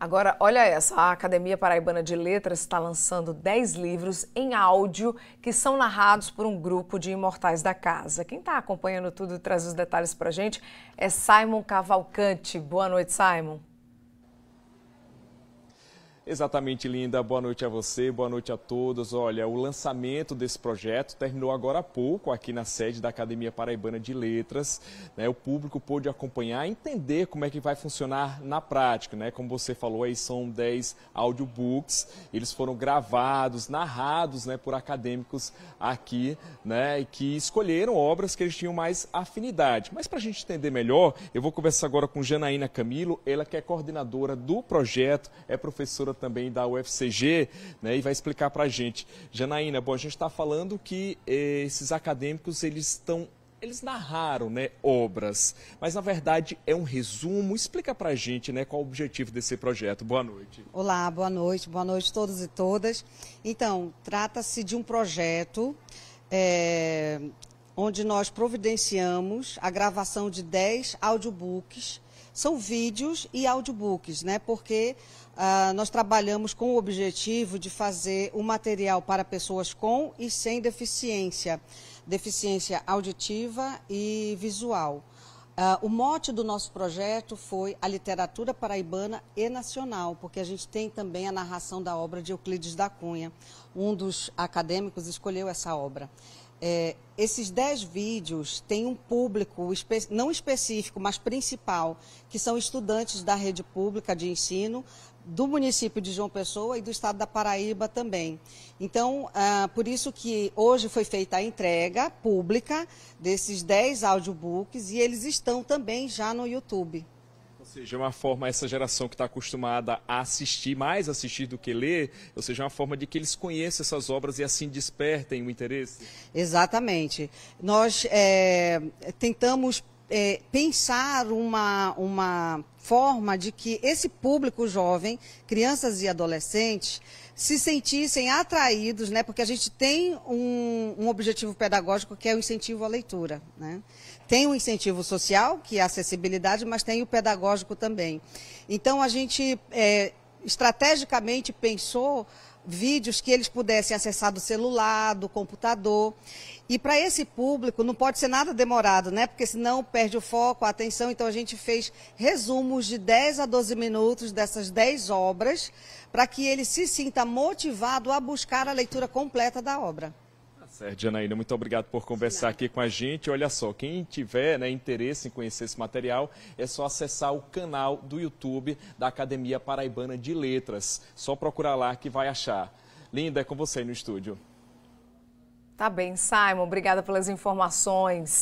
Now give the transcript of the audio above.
Agora, olha essa: a Academia Paraibana de Letras está lançando 10 livros em áudio que são narrados por um grupo de imortais da casa. Quem está acompanhando tudo e traz os detalhes para a gente é Simon Cavalcante. Boa noite, Simon. Exatamente, Linda. Boa noite a você, boa noite a todos. Olha, o lançamento desse projeto terminou agora há pouco aqui na sede da Academia Paraibana de Letras. Né? O público pôde acompanhar, entender como é que vai funcionar na prática. Né? Como você falou, aí são 10 audiobooks. Eles foram gravados, narrados né, por acadêmicos aqui, né, que escolheram obras que eles tinham mais afinidade. Mas para a gente entender melhor, eu vou conversar agora com Janaína Camilo, ela que é coordenadora do projeto, é professora também da UFCG, né, e vai explicar para a gente. Janaína, bom, a gente está falando que eh, esses acadêmicos eles estão eles narraram, né, obras, mas na verdade é um resumo. Explica a gente, né, qual o objetivo desse projeto. Boa noite. Olá, boa noite, boa noite a todos e todas. Então, trata-se de um projeto é, onde nós providenciamos a gravação de 10 audiobooks são vídeos e audiobooks, né? Porque ah, nós trabalhamos com o objetivo de fazer o um material para pessoas com e sem deficiência, deficiência auditiva e visual. Uh, o mote do nosso projeto foi a literatura paraibana e nacional, porque a gente tem também a narração da obra de Euclides da Cunha. Um dos acadêmicos escolheu essa obra. É, esses 10 vídeos têm um público, espe não específico, mas principal, que são estudantes da rede pública de ensino, do município de João Pessoa e do estado da Paraíba também. Então, ah, por isso que hoje foi feita a entrega pública desses 10 audiobooks e eles estão também já no YouTube seja, é uma forma, essa geração que está acostumada a assistir, mais assistir do que ler, ou seja, é uma forma de que eles conheçam essas obras e assim despertem o interesse? Exatamente. Nós é, tentamos é, pensar uma, uma forma de que esse público jovem, crianças e adolescentes, se sentissem atraídos, né? Porque a gente tem um, um objetivo pedagógico que é o incentivo à leitura, né? Tem o um incentivo social, que é a acessibilidade, mas tem o pedagógico também. Então, a gente é, estrategicamente pensou vídeos que eles pudessem acessar do celular, do computador. E para esse público não pode ser nada demorado, né? Porque senão perde o foco, a atenção. Então a gente fez resumos de 10 a 12 minutos dessas 10 obras, para que ele se sinta motivado a buscar a leitura completa da obra. Certo, Janaína, muito obrigado por conversar aqui com a gente. Olha só, quem tiver né, interesse em conhecer esse material, é só acessar o canal do YouTube da Academia Paraibana de Letras. Só procurar lá que vai achar. Linda, é com você no estúdio. Tá bem, Simon, obrigada pelas informações.